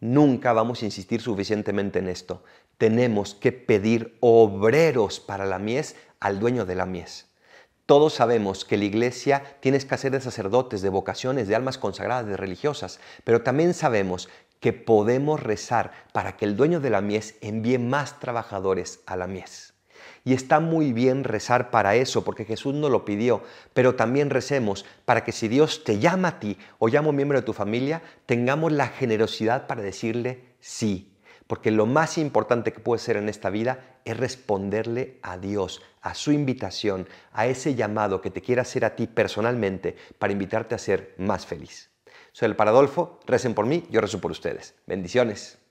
Nunca vamos a insistir suficientemente en esto. Tenemos que pedir obreros para la mies al dueño de la mies. Todos sabemos que la iglesia tiene escasez de sacerdotes, de vocaciones, de almas consagradas, de religiosas, pero también sabemos que podemos rezar para que el dueño de la mies envíe más trabajadores a la mies. Y está muy bien rezar para eso, porque Jesús nos lo pidió, pero también recemos para que si Dios te llama a ti o llama a un miembro de tu familia, tengamos la generosidad para decirle sí. Porque lo más importante que puede ser en esta vida es responderle a Dios, a su invitación, a ese llamado que te quiera hacer a ti personalmente para invitarte a ser más feliz. Soy el Paradolfo, recen por mí, yo rezo por ustedes. Bendiciones.